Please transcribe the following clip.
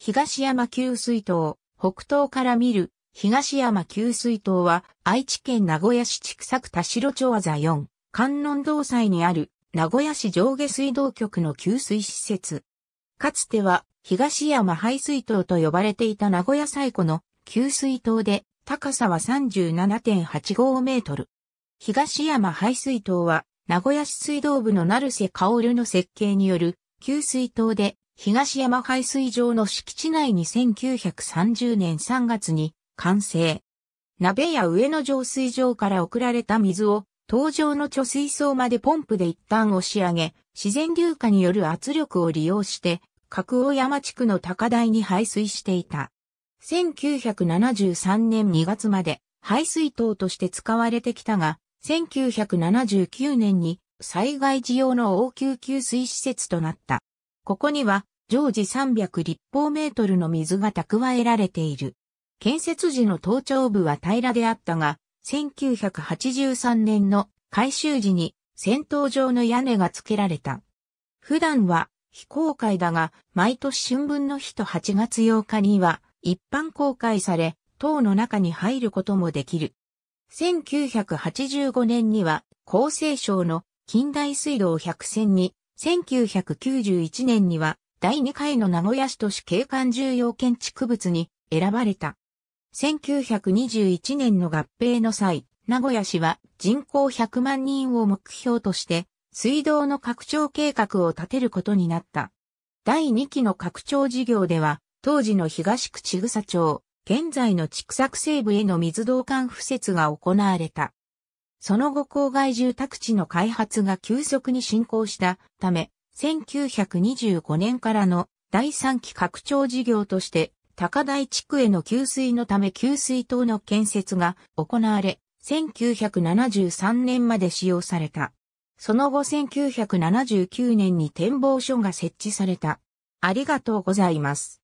東山給水塔、北東から見る東山給水塔は愛知県名古屋市千作区田代町和座4、観音道祭にある名古屋市上下水道局の給水施設。かつては東山排水塔と呼ばれていた名古屋最古の給水塔で高さは37.85メートル。東山排水塔は名古屋市水道部の成瀬薫の設計による給水塔で東山排水場の敷地内に1930年3月に完成。鍋や上の浄水場から送られた水を、登場の貯水槽までポンプで一旦押し上げ、自然流下による圧力を利用して、角尾山地区の高台に排水していた。1973年2月まで排水塔として使われてきたが、1979年に災害時用の応急給水施設となった。ここには常時300立方メートルの水が蓄えられている。建設時の頭頂部は平らであったが、1983年の改修時に戦闘場の屋根が付けられた。普段は非公開だが、毎年春分の日と8月8日には一般公開され、塔の中に入ることもできる。1985年には厚生省の近代水道100選に1991年には第2回の名古屋市都市景観重要建築物に選ばれた。1921年の合併の際、名古屋市は人口100万人を目標として水道の拡張計画を立てることになった。第2期の拡張事業では、当時の東区千草町、現在の畜作西部への水道管敷設が行われた。その後郊外住宅地の開発が急速に進行したため、1925年からの第3期拡張事業として高台地区への給水のため給水塔の建設が行われ、1973年まで使用された。その後1979年に展望所が設置された。ありがとうございます。